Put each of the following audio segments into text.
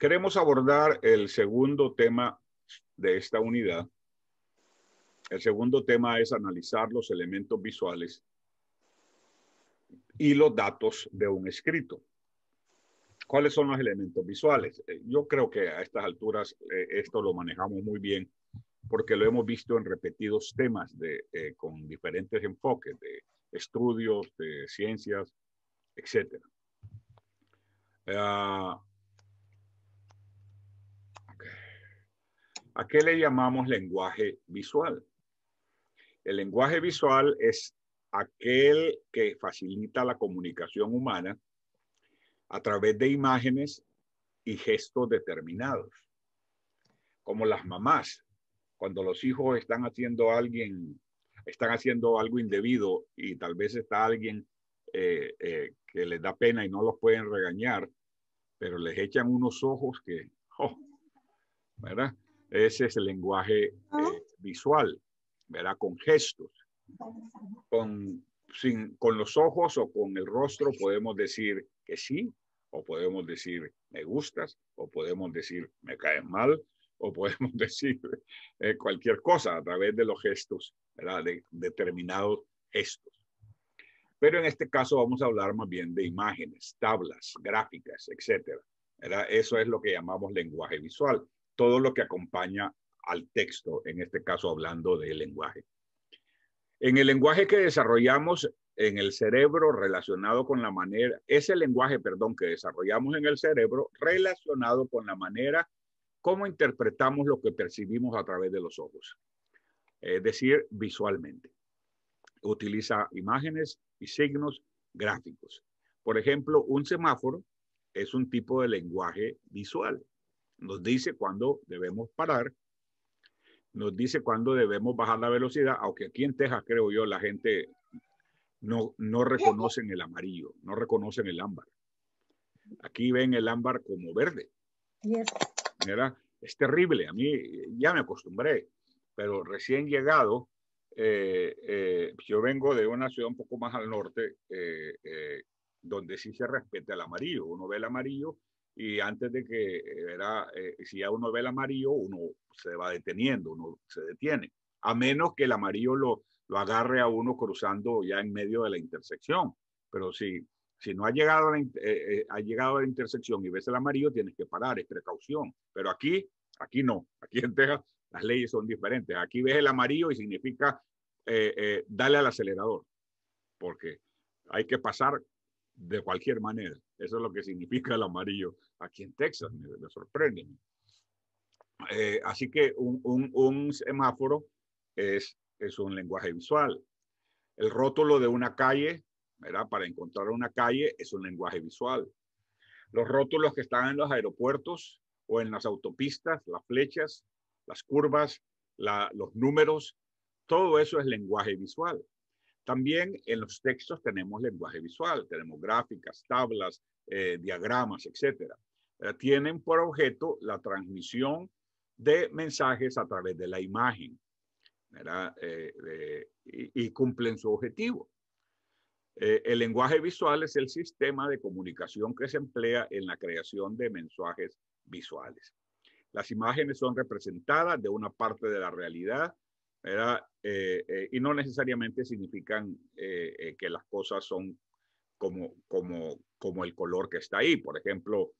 Queremos abordar el segundo tema de esta unidad. El segundo tema es analizar los elementos visuales y los datos de un escrito. ¿Cuáles son los elementos visuales? Eh, yo creo que a estas alturas eh, esto lo manejamos muy bien porque lo hemos visto en repetidos temas de, eh, con diferentes enfoques de estudios, de ciencias, etc. Uh, ah, ¿A qué le llamamos lenguaje visual? El lenguaje visual es aquel que facilita la comunicación humana a través de imágenes y gestos determinados, como las mamás, cuando los hijos están haciendo alguien, están haciendo algo indebido y tal vez está alguien eh, eh, que les da pena y no los pueden regañar, pero les echan unos ojos que, oh, ¿verdad? Ese es el lenguaje eh, ah. visual, ¿verdad? Con gestos, con, los ojos o con el rostro podemos decir que sí, o podemos decir me gustas, o podemos decir me caes mal, o podemos decir eh, cualquier cosa a través de los gestos, ¿verdad? De determinados gestos. Pero en este caso vamos a hablar más bien de imágenes, tablas, gráficas, etcétera. ¿verdad? Eso es lo que llamamos lenguaje visual todo lo que acompaña al texto, en este caso hablando del lenguaje. En el lenguaje que desarrollamos en el cerebro relacionado con la manera, ese lenguaje, perdón, que desarrollamos en el cerebro relacionado con la manera cómo interpretamos lo que percibimos a través de los ojos, es decir, visualmente. Utiliza imágenes y signos gráficos. Por ejemplo, un semáforo es un tipo de lenguaje visual nos dice cuándo debemos parar, nos dice cuándo debemos bajar la velocidad, aunque aquí en Texas, creo yo, la gente no, no reconocen el amarillo, no reconocen el ámbar. Aquí ven el ámbar como verde. Es terrible, a mí ya me acostumbré, pero recién llegado, eh, eh, yo vengo de una ciudad un poco más al norte, eh, donde sí se respeta el amarillo. Uno ve el amarillo y antes de que era, eh, si ya uno ve el amarillo, uno se va deteniendo, uno se detiene, a menos que el amarillo lo, agarre a uno cruzando ya en medio de la intersección. Pero si, si no ha llegado, a la, eh, eh, ha llegado a la intersección y ves el amarillo, tienes que parar, es precaución. Pero aquí, aquí no, aquí en Texas las leyes son diferentes. Aquí ves el amarillo y significa dale al acelerador, porque hay que pasar de cualquier manera. Eso es lo que significa el amarillo aquí en Texas, me, sorprende. Eh, así que un, semáforo es, un lenguaje visual. El rótulo de una calle, ¿verdad? para encontrar una calle, es un lenguaje visual. Los rótulos que están en los aeropuertos o en las autopistas, las flechas, las curvas, los números, todo eso es lenguaje visual. También en los textos tenemos lenguaje visual, tenemos gráficas, tablas, eh, diagramas, etc. Eh, tienen por objeto la transmisión de mensajes a través de la imagen eh, y, y, cumplen su objetivo. el lenguaje visual es el sistema de comunicación que se emplea en la creación de mensajes visuales. Las imágenes son representadas de una parte de la realidad ¿verdad? Eh, eh, y no necesariamente significan eh, que las cosas son como, el color que está ahí. Por ejemplo,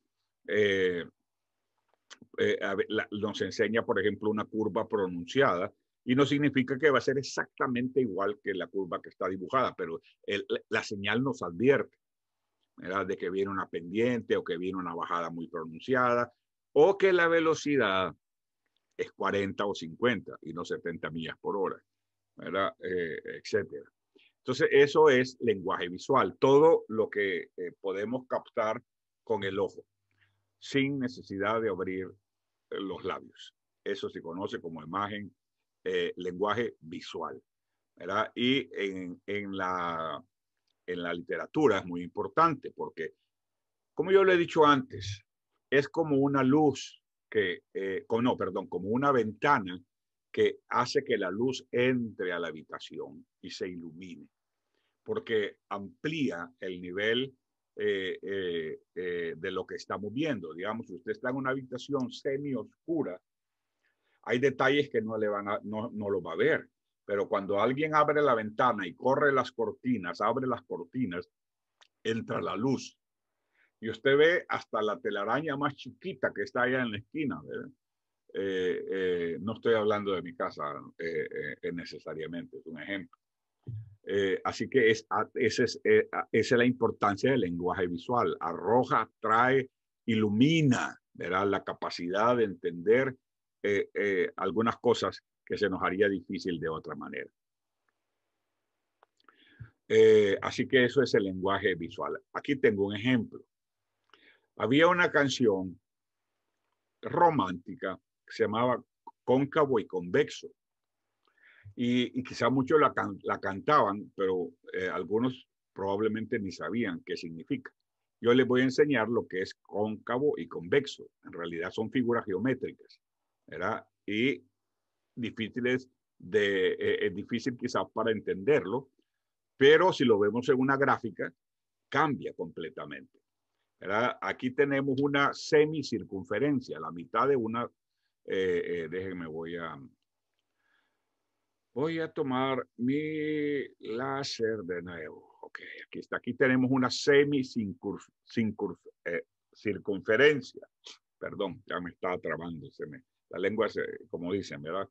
nos enseña, por ejemplo, una curva pronunciada y no significa que va a ser exactamente igual que la curva que está dibujada, pero la señal nos advierte de que viene una pendiente o que viene una bajada muy pronunciada o que la velocidad es 40 o 50 y no 70 millas por hora, ¿verdad? Eh, etcétera. Entonces, eso es lenguaje visual, todo lo que eh, podemos captar con el ojo, sin necesidad de abrir eh, los labios. Eso se conoce como imagen, lenguaje visual, ¿verdad? Y en, la, en la literatura es muy importante porque, como yo le he dicho antes, es como una luz que, eh, no, perdón, como una ventana que hace que la luz entre a la habitación y se ilumine, porque amplía el nivel eh, eh, de lo que estamos viendo. Digamos, si usted está en una habitación semi oscura, hay detalles que no, le van no lo va a ver, pero cuando alguien abre la ventana y corre las cortinas, abre las cortinas, entra la luz y usted ve hasta la telaraña más chiquita que está allá en la esquina, eh, eh, no estoy hablando de mi casa eh, necesariamente, es un ejemplo. así que es, ah, ah, esa es, la importancia del lenguaje visual. Arroja, trae, ilumina la capacidad de entender algunas cosas que se nos haría difícil de otra manera. así que eso es el lenguaje visual. Aquí tengo un ejemplo. Había una canción romántica que se llamaba Cóncavo y Convexo. Y, y quizá muchos la, cantaban, pero eh, algunos probablemente ni sabían qué significa. Yo les voy a enseñar lo que es cóncavo y convexo. En realidad son figuras geométricas, Y difíciles de, es e, difícil quizás para entenderlo, pero si lo vemos en una gráfica, cambia completamente. Aquí tenemos una semicircunferencia, la mitad de una, eh, eh, déjenme, voy a, voy a tomar mi láser de nuevo. aquí está, aquí tenemos una semicircunferencia. Eh, Perdón, ya me estaba trabando, la lengua, como dicen, ¿verdad?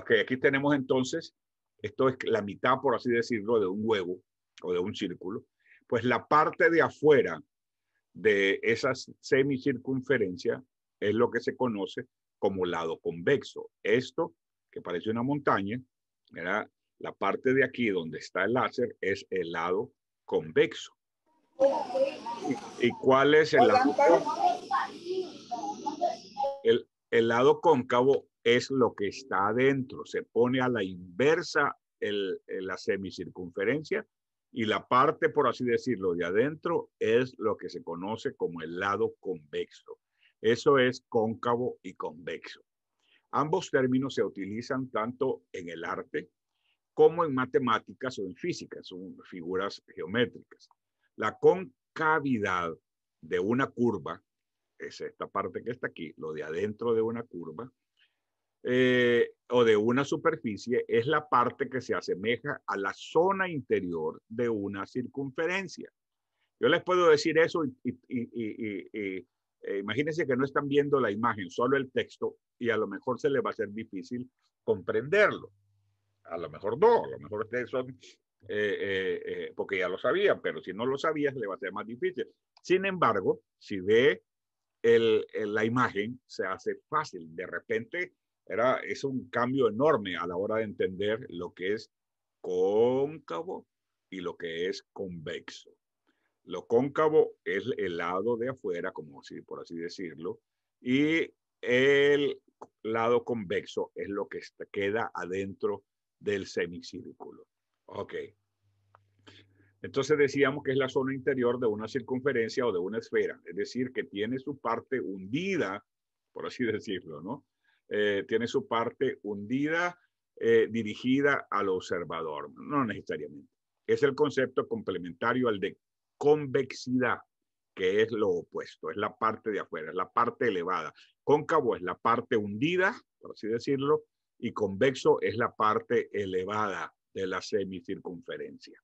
ok, aquí tenemos entonces, esto es la mitad, por así decirlo, de un huevo o de un círculo. Pues la parte de afuera de esa semicircunferencia es lo que se conoce como lado convexo. Esto, que parece una montaña, la parte de aquí donde está el láser es el lado convexo. ¿Y, cuál es el lado el, lado cóncavo es lo que está adentro. Se pone a la inversa el, la semicircunferencia y la parte, por así decirlo, de adentro es lo que se conoce como el lado convexo. Eso es cóncavo y convexo. Ambos términos se utilizan tanto en el arte como en matemáticas o en física, son figuras geométricas. La concavidad de una curva, es esta parte que está aquí, lo de adentro de una curva, eh, o de una superficie es la parte que se asemeja a la zona interior de una circunferencia. Yo les puedo decir eso y, eh, imagínense que no están viendo la imagen, solo el texto, y a lo mejor se les va a ser difícil comprenderlo. A lo mejor no, a lo mejor ustedes son, eh, porque ya lo sabían, pero si no lo sabías, le va a ser más difícil. Sin embargo, si ve la imagen, se hace fácil. De repente es un cambio enorme a la hora de entender lo que es cóncavo y lo que es convexo. Lo cóncavo es el lado de afuera, como por así decirlo, y el lado convexo es lo que queda adentro del semicírculo. Ok. Entonces decíamos que es la zona interior de una circunferencia o de una esfera, es decir, que tiene su parte hundida, por así decirlo, ¿no? Eh, tiene su parte hundida, eh, dirigida al observador, no necesariamente. Es el concepto complementario al de convexidad, que es lo opuesto, es la parte de afuera, es la parte elevada. Cóncavo es la parte hundida, por así decirlo, y convexo es la parte elevada de la semicircunferencia.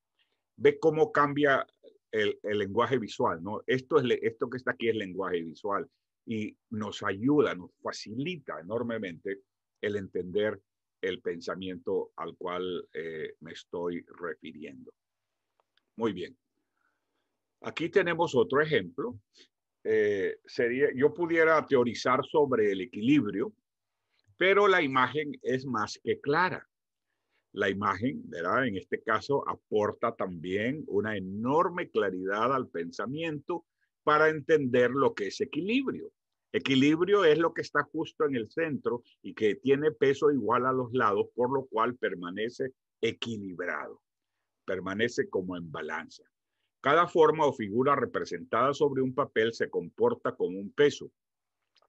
Ve cómo cambia el, el lenguaje visual, ¿no? Esto, es, esto que está aquí es lenguaje visual y nos ayuda, nos facilita enormemente el entender el pensamiento al cual eh, me estoy refiriendo. Muy bien. Aquí tenemos otro ejemplo. Eh, sería, yo pudiera teorizar sobre el equilibrio, pero la imagen es más que clara. La imagen, ¿verdad? En este caso, aporta también una enorme claridad al pensamiento para entender lo que es equilibrio. Equilibrio es lo que está justo en el centro y que tiene peso igual a los lados, por lo cual permanece equilibrado, permanece como en balanza. Cada forma o figura representada sobre un papel se comporta como un peso,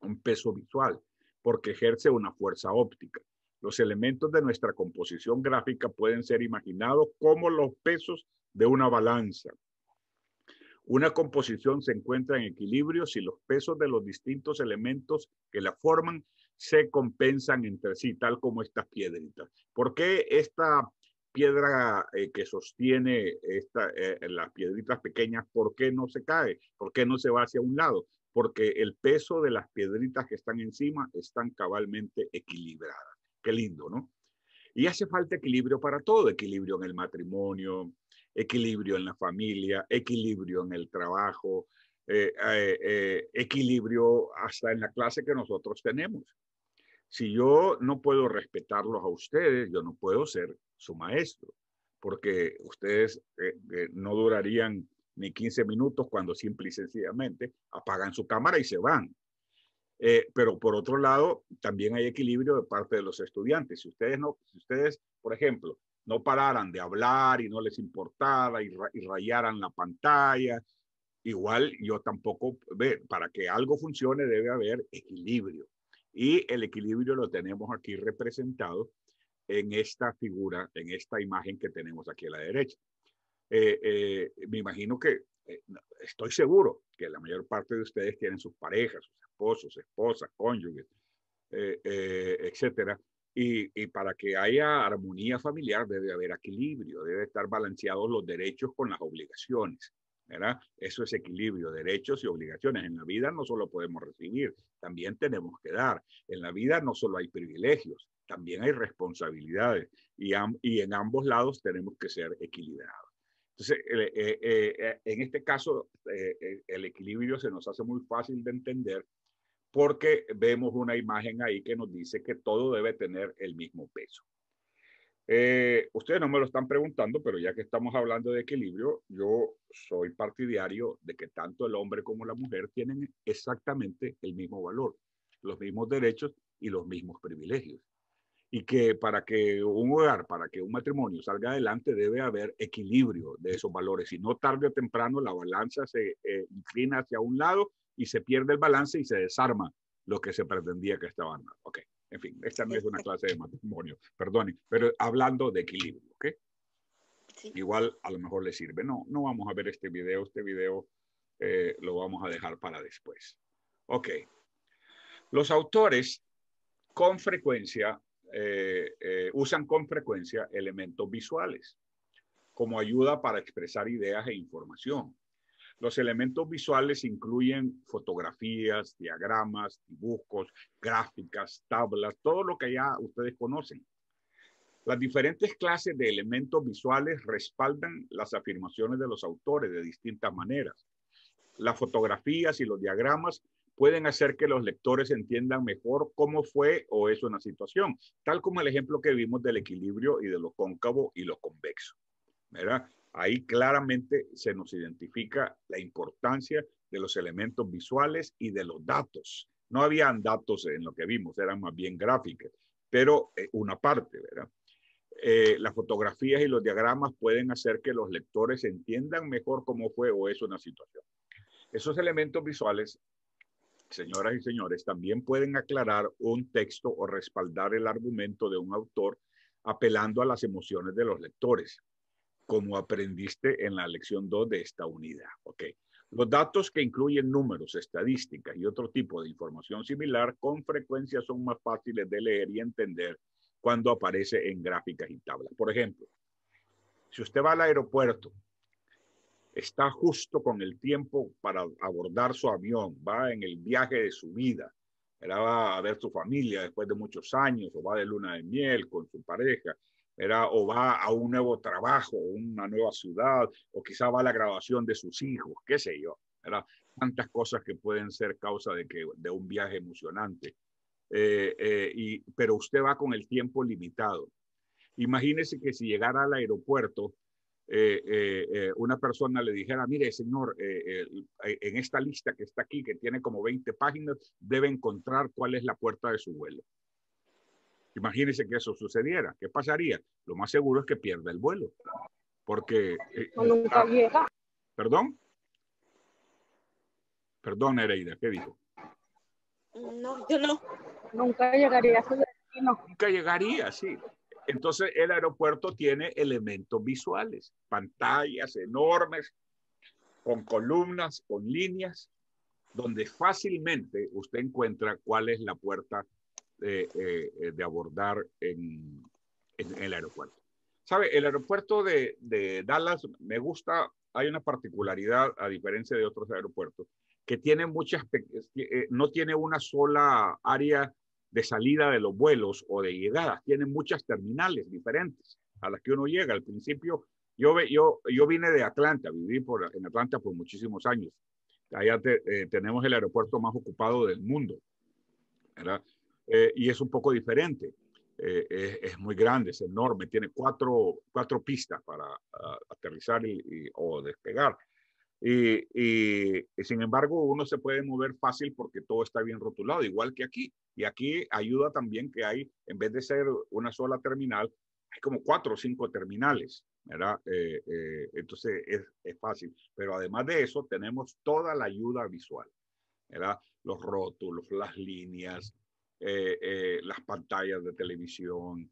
un peso visual, porque ejerce una fuerza óptica. Los elementos de nuestra composición gráfica pueden ser imaginados como los pesos de una balanza una composición se encuentra en equilibrio si los pesos de los distintos elementos que la forman se compensan entre sí, tal como estas piedritas. ¿Por qué esta piedra eh, que sostiene eh, las piedritas pequeñas, por qué no se cae? ¿Por qué no se va hacia un lado? Porque el peso de las piedritas que están encima están cabalmente equilibradas. Qué lindo, ¿no? Y hace falta equilibrio para todo, equilibrio en el matrimonio, equilibrio en la familia, equilibrio en el trabajo, eh, eh, eh, equilibrio hasta en la clase que nosotros tenemos. Si yo no puedo respetarlos a ustedes, yo no puedo ser su maestro, porque ustedes no durarían ni 15 minutos cuando simple y sencillamente apagan su cámara y se van. pero por otro lado, también hay equilibrio de parte de los estudiantes. Si ustedes no, si ustedes, por ejemplo, no pararan de hablar y no les importaba y, rayaran la pantalla. Igual yo tampoco, ve, para que algo funcione debe haber equilibrio. Y el equilibrio lo tenemos aquí representado en esta figura, en esta imagen que tenemos aquí a la derecha. Eh, eh, me imagino que, eh, estoy seguro que la mayor parte de ustedes tienen sus parejas, sus esposos, esposas, cónyuges, etcétera, y, para que haya armonía familiar debe haber equilibrio, debe estar balanceados los derechos con las obligaciones. Eso es equilibrio, derechos y obligaciones. En la vida no solo podemos recibir, también tenemos que dar. En la vida no solo hay privilegios, también hay responsabilidades y, y en ambos lados tenemos que ser equilibrados. Entonces, eh, eh, eh, en este caso, el equilibrio se nos hace muy fácil de entender porque vemos una imagen ahí que nos dice que todo debe tener el mismo peso. Eh, ustedes no me lo están preguntando, pero ya que estamos hablando de equilibrio, yo soy partidario de que tanto el hombre como la mujer tienen exactamente el mismo valor, los mismos derechos y los mismos privilegios. Y que para que un hogar, para que un matrimonio salga adelante, debe haber equilibrio de esos valores. Si no, tarde o temprano la balanza se eh, inclina hacia un lado y se pierde el balance y se desarma lo que se pretendía que estaba armado. Ok, en fin, esta no es una clase de matrimonio, perdonen, pero hablando de equilibrio, ¿ok? Sí. Igual a lo mejor le sirve. No, no vamos a ver este video, este video eh, lo vamos a dejar para después. Ok, los autores con frecuencia eh, eh, usan con frecuencia elementos visuales como ayuda para expresar ideas e información. Los elementos visuales incluyen fotografías, diagramas, dibujos, gráficas, tablas, todo lo que ya ustedes conocen. Las diferentes clases de elementos visuales respaldan las afirmaciones de los autores de distintas maneras. Las fotografías y los diagramas pueden hacer que los lectores entiendan mejor cómo fue o es una situación, tal como el ejemplo que vimos del equilibrio y de lo cóncavo y lo convexo. ¿verdad? Ahí claramente se nos identifica la importancia de los elementos visuales y de los datos. No habían datos en lo que vimos, eran más bien gráficas, pero eh, una parte, ¿verdad? Eh, las fotografías y los diagramas pueden hacer que los lectores entiendan mejor cómo fue o es una situación. Esos elementos visuales, señoras y señores, también pueden aclarar un texto o respaldar el argumento de un autor apelando a las emociones de los lectores como aprendiste en la lección 2 de esta unidad. Los datos que incluyen números, estadísticas y otro tipo de información similar con frecuencia son más fáciles de leer y entender cuando aparece en gráficas y tablas. Por ejemplo, si usted va al aeropuerto, está justo con el tiempo para abordar su avión, va en el viaje de su vida, va a ver su familia después de muchos años o va de luna de miel con su pareja o va a un nuevo trabajo, una nueva ciudad, o quizá va a la grabación de sus hijos, qué sé yo. ¿verdad? Tantas cosas que pueden ser causa de, que, de un viaje emocionante. Eh, eh, y, pero usted va con el tiempo limitado. Imagínese que si llegara al aeropuerto, eh, una persona le dijera, mire, señor, en esta lista que está aquí, que tiene como 20 páginas, debe encontrar cuál es la puerta de su vuelo. Imagínense que eso sucediera. ¿Qué pasaría? Lo más seguro es que pierda el vuelo. Porque... Eh, eh, nunca ah, llega. ¿Perdón? Perdón, Ereida, ¿qué dijo? No, yo no. Nunca llegaría a su destino. Nunca llegaría, sí. Entonces el aeropuerto tiene elementos visuales, pantallas enormes, con columnas, con líneas, donde fácilmente usted encuentra cuál es la puerta eh, eh, eh, de abordar en, el aeropuerto. ¿Sabe? El aeropuerto de, Dallas me gusta, hay una particularidad a diferencia de otros aeropuertos, que tiene muchas, no tiene una sola área de salida de los vuelos o de llegadas, tiene muchas terminales diferentes a las que uno llega. Al principio, yo, yo, yo vine de Atlanta, viví por, en Atlanta por muchísimos años. Allá tenemos el aeropuerto más ocupado del mundo. ¿verdad? Eh, y es un poco diferente. Eh, es, muy grande, es enorme, tiene cuatro, cuatro pistas para aterrizar o despegar. Y, sin embargo, uno se puede mover fácil porque todo está bien rotulado, igual que aquí. Y aquí ayuda también que hay, en vez de ser una sola terminal, hay como cuatro o cinco terminales, ¿verdad? Eh, entonces es, es, fácil. Pero además de eso, tenemos toda la ayuda visual, ¿verdad? Los rótulos, las líneas, eh, eh, las pantallas de televisión,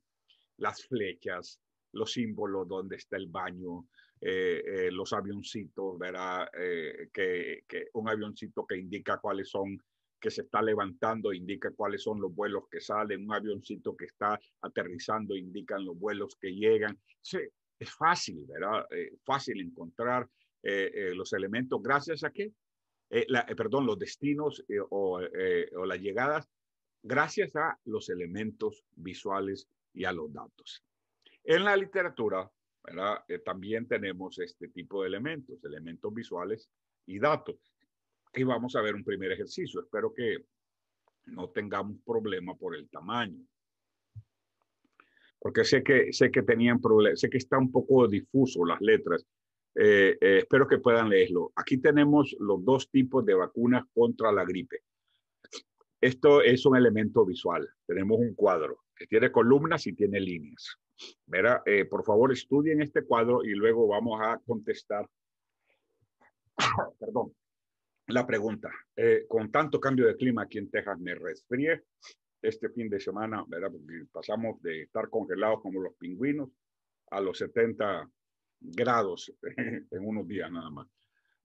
las flechas, los símbolos donde está el baño, eh, los avioncitos, ¿verdad? Que, un avioncito que indica cuáles son, que se está levantando, indica cuáles son los vuelos que salen, un avioncito que está aterrizando, indican los vuelos que llegan. Sí, es fácil, ¿verdad? fácil encontrar los elementos gracias a que, perdón, los destinos o, o las llegadas gracias a los elementos visuales y a los datos. En la literatura eh, también tenemos este tipo de elementos, elementos visuales y datos. Y vamos a ver un primer ejercicio. Espero que no tengamos problema por el tamaño. Porque sé que, sé que tenían problemas, sé que está un poco difuso las letras. Eh, eh, espero que puedan leerlo. Aquí tenemos los dos tipos de vacunas contra la gripe. Esto es un elemento visual. Tenemos un cuadro que tiene columnas y tiene líneas. Mira, eh, por favor, estudien este cuadro y luego vamos a contestar, perdón, la pregunta. Eh, con tanto cambio de clima aquí en Texas, me resfríe este fin de semana, ¿verdad? Porque pasamos de estar congelados como los pingüinos a los 70 grados en unos días nada más.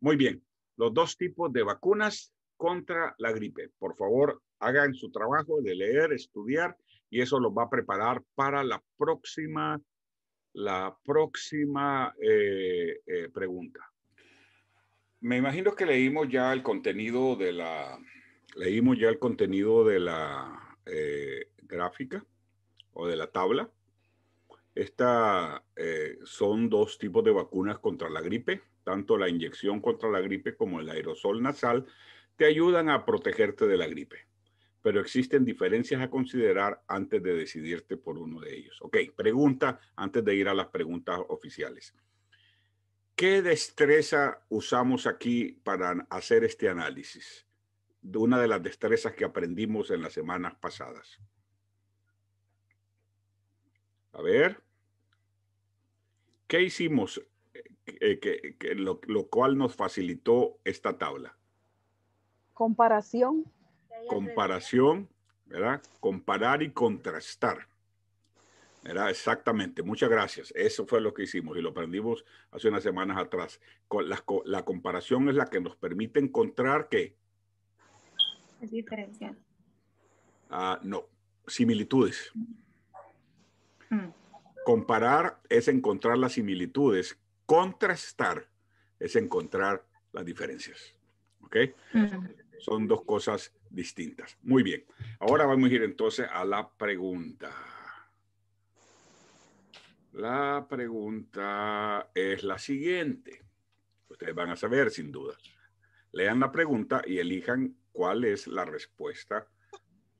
Muy bien, los dos tipos de vacunas contra la gripe. Por favor, hagan su trabajo de leer, estudiar y eso los va a preparar para la próxima, la próxima eh, eh, pregunta. Me imagino que leímos ya el contenido de la, leímos ya el contenido de la eh, gráfica o de la tabla. Estas son dos tipos de vacunas contra la gripe, tanto la inyección contra la gripe como el aerosol nasal te ayudan a protegerte de la gripe pero existen diferencias a considerar antes de decidirte por uno de ellos. Ok, pregunta antes de ir a las preguntas oficiales. ¿Qué destreza usamos aquí para hacer este análisis? De una de las destrezas que aprendimos en las semanas pasadas. A ver, ¿qué hicimos? Eh, lo, lo cual nos facilitó esta tabla. Comparación comparación, ¿verdad? Comparar y contrastar. ¿verdad? Exactamente, muchas gracias. Eso fue lo que hicimos y lo aprendimos hace unas semanas atrás. la, comparación es la que nos permite encontrar qué. Diferencias. Ah, no, similitudes. Mm. Comparar es encontrar las similitudes. Contrastar es encontrar las diferencias. ¿Ok? Mm. Son dos cosas distintas. Muy bien. Ahora vamos a ir entonces a la pregunta. La pregunta es la siguiente. Ustedes van a saber sin duda. Lean la pregunta y elijan cuál es la respuesta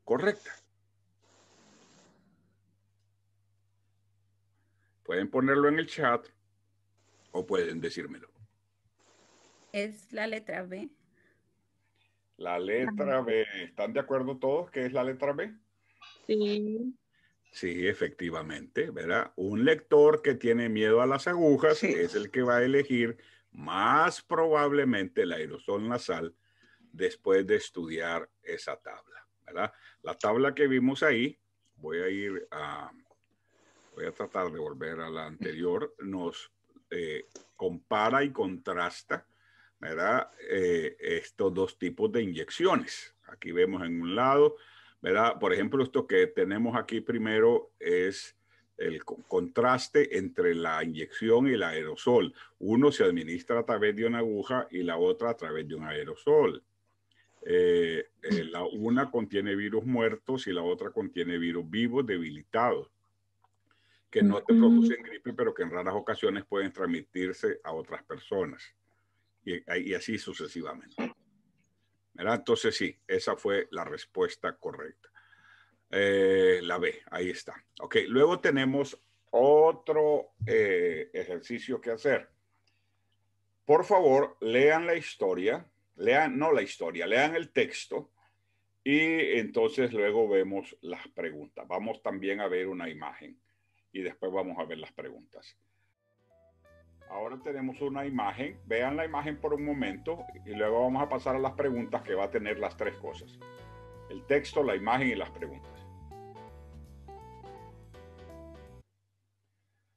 correcta. Pueden ponerlo en el chat o pueden decírmelo. Es la letra B. La letra B. ¿Están de acuerdo todos que es la letra B? Sí. Sí, efectivamente, ¿verdad? Un lector que tiene miedo a las agujas es el que va a elegir más probablemente el aerosol nasal después de estudiar esa tabla, ¿verdad? La tabla que vimos ahí, voy a ir a, voy a tratar de volver a la anterior, nos eh, compara y contrasta ¿verdad? Eh, estos dos tipos de inyecciones. Aquí vemos en un lado, ¿verdad? Por ejemplo, esto que tenemos aquí primero es el contraste entre la inyección y el aerosol. Uno se administra a través de una aguja y la otra a través de un aerosol. Eh, eh, la una contiene virus muertos y la otra contiene virus vivos debilitados, que no te mm. producen gripe, pero que en raras ocasiones pueden transmitirse a otras personas y, así sucesivamente. ¿verdad? Entonces sí, esa fue la respuesta correcta. Eh, la B, ahí está. Ok, luego tenemos otro eh, ejercicio que hacer. Por favor, lean la historia, lean, no la historia, lean el texto y entonces luego vemos las preguntas. Vamos también a ver una imagen y después vamos a ver las preguntas. Ahora tenemos una imagen. Vean la imagen por un momento y luego vamos a pasar a las preguntas que va a tener las tres cosas. El texto, la imagen y las preguntas.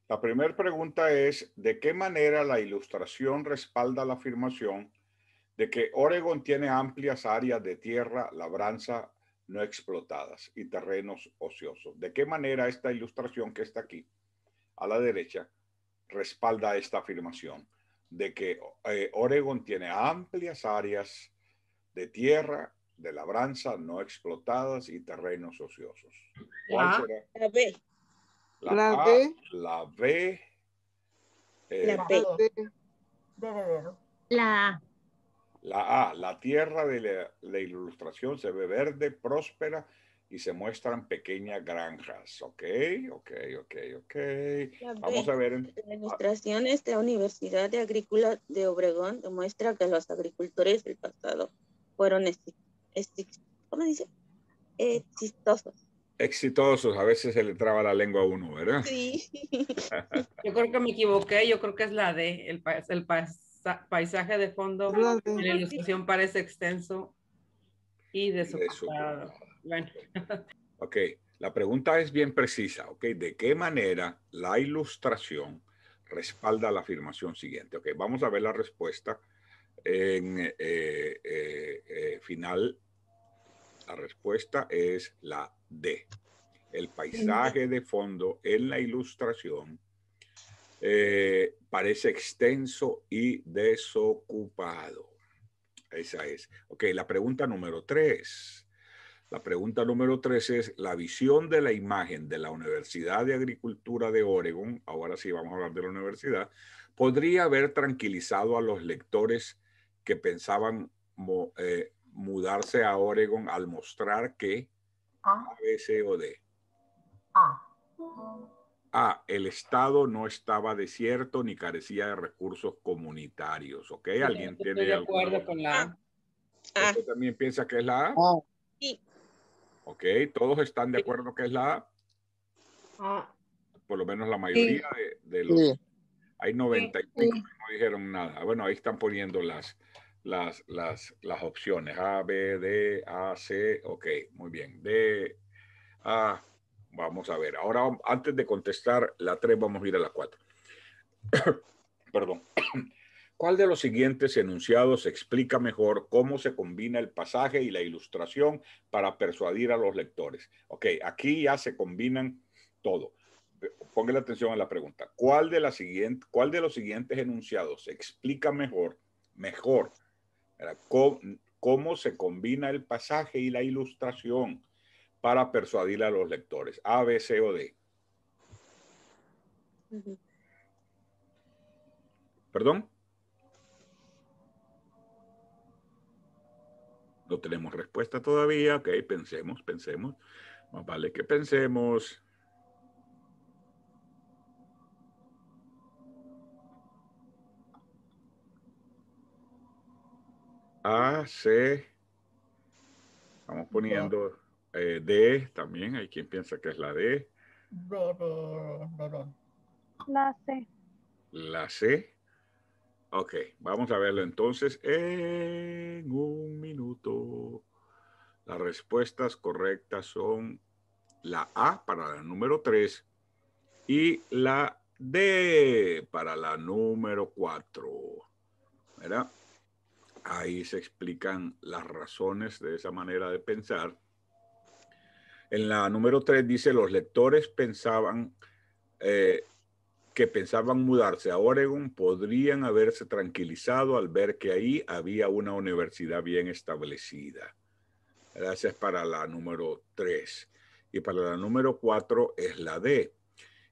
La primera pregunta es, ¿de qué manera la ilustración respalda la afirmación de que Oregon tiene amplias áreas de tierra, labranza no explotadas y terrenos ociosos? ¿De qué manera esta ilustración que está aquí, a la derecha, respalda esta afirmación de que eh, Oregon tiene amplias áreas de tierra, de labranza no explotadas y terrenos ociosos. la, La B. La, la la A. La A. La tierra de la ilustración se ve verde, próspera y se muestran pequeñas granjas. Ok, ok, ok, ok. Vamos a ver. La ilustración ah. de la Universidad de Agrícola de Obregón demuestra que los agricultores del pasado fueron ¿cómo dice? exitosos. Exitosos, a veces se le traba la lengua a uno, ¿verdad? Sí. yo creo que me equivoqué, yo creo que es la de el, el paisaje de fondo. Ah, la, la ilustración parece extenso y desocupado ok, la pregunta es bien precisa, ok, ¿de qué manera la ilustración respalda la afirmación siguiente? Ok, vamos a ver la respuesta en eh, eh, eh, final. La respuesta es la D. El paisaje de fondo en la ilustración parece extenso y desocupado. Esa es. Ok, la pregunta número tres. La pregunta número tres es, la visión de la imagen de la Universidad de Agricultura de Oregon, ahora sí vamos a hablar de la universidad, podría haber tranquilizado a los lectores que pensaban eh, mudarse a Oregon al mostrar que ah. A, B, C o D. Ah. A. El Estado no estaba desierto ni carecía de recursos comunitarios. ¿Ok? ¿Alguien tiene de acuerdo con la A. ¿Usted también piensa que es la A? Ah. Ok, todos están de acuerdo que es la A. Ah. Por lo menos la mayoría de, los. Hay 95 que no dijeron nada. Bueno, ahí están poniendo las, las, las, las opciones. A, B, D, A, C. Ok, muy bien. D, A. Vamos a ver. Ahora, antes de contestar la 3, vamos a ir a la 4. Perdón. ¿Cuál de los siguientes enunciados explica mejor cómo se combina el pasaje y la ilustración para persuadir a los lectores? Ok, aquí ya se combinan todo. la atención a la pregunta. ¿Cuál de, siguiente, cuál de los siguientes enunciados explica mejor, mejor, cómo, se combina el pasaje y la ilustración para persuadir a los lectores? A, B, C o D. ¿Perdón? no tenemos respuesta todavía, ok, pensemos, pensemos, más vale que pensemos. A, C, estamos poniendo eh, D también, hay quien piensa que es la D. La C. La C. Ok, vamos a verlo entonces en un minuto. Las respuestas correctas son la A para la número 3 y la D para la número 4. ¿Verdad? Ahí se explican las razones de esa manera de pensar. En la número 3 dice, los lectores pensaban eh, que pensaban mudarse a Oregon podrían haberse tranquilizado al ver que ahí había una universidad bien establecida. Gracias para la número 3. Y para la número 4 es la D.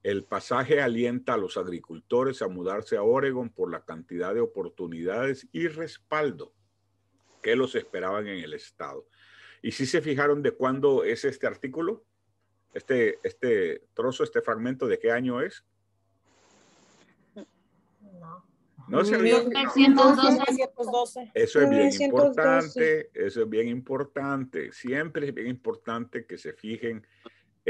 El pasaje alienta a los agricultores a mudarse a Oregon por la cantidad de oportunidades y respaldo que los esperaban en el estado. ¿Y si se fijaron de cuándo es este artículo? Este, este trozo, este fragmento, ¿de qué año es? No se Eso es bien importante, eso es bien importante. Siempre es bien importante que se fijen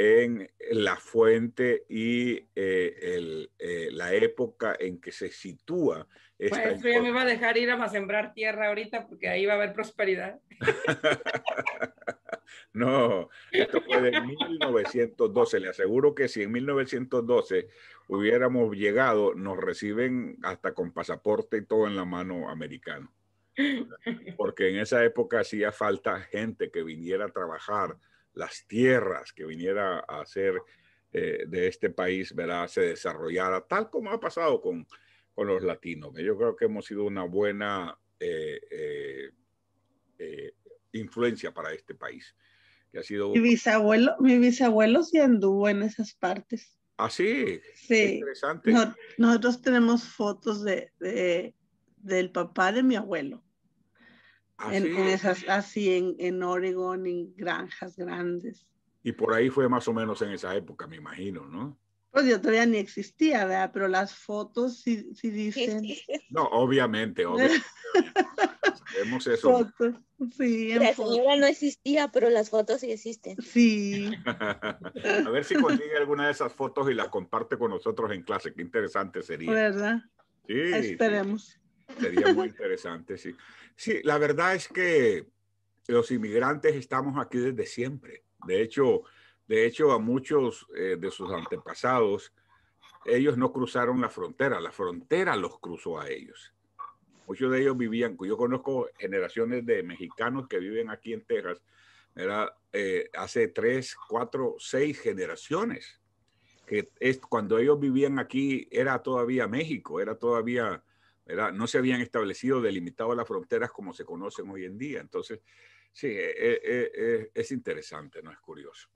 en la fuente y eh, eh, la época en que se sitúa. Esta bueno, pues, me va a dejar ir a sembrar tierra ahorita porque ahí va a haber prosperidad. no, esto fue de 1912. Le aseguro que si en 1912 hubiéramos llegado, nos reciben hasta con pasaporte y todo en la mano americano. Porque en esa época hacía falta gente que viniera a trabajar las tierras que viniera a ser eh, de este país, ¿verdad? Se desarrollara, tal como ha pasado con, los latinos. Yo creo que hemos sido una buena eh, eh, influencia para este país. Que ha sido... Mi bisabuelo, mi sí anduvo en esas partes. Ah, sí. Interesante. nosotros tenemos fotos de, del papá de mi abuelo. Así en, esas, así en, en Oregon, en granjas grandes. Y por ahí fue más o menos en esa época, me imagino, ¿no? Pues yo todavía ni existía, ¿verdad? Pero las fotos sí, dicen. No, obviamente, obviamente. Sabemos eso. sí, La señora no existía, pero las fotos sí existen. Sí. A ver si consigue alguna de esas fotos y las comparte con nosotros en clase. Qué interesante sería. ¿Verdad? Sí. Esperemos. Sería muy interesante, sí. Sí, la verdad es que los inmigrantes estamos aquí desde siempre. De hecho, de hecho a muchos eh, de sus antepasados, ellos no cruzaron la frontera, la frontera los cruzó a ellos. Muchos de ellos vivían, yo conozco generaciones de mexicanos que viven aquí en Texas, era eh, hace tres, cuatro, seis generaciones, que es, cuando ellos vivían aquí era todavía México, era todavía no se habían establecido, delimitado las fronteras como se conocen hoy en día. Entonces, sí, e, e, e, es interesante, ¿no? Es curioso.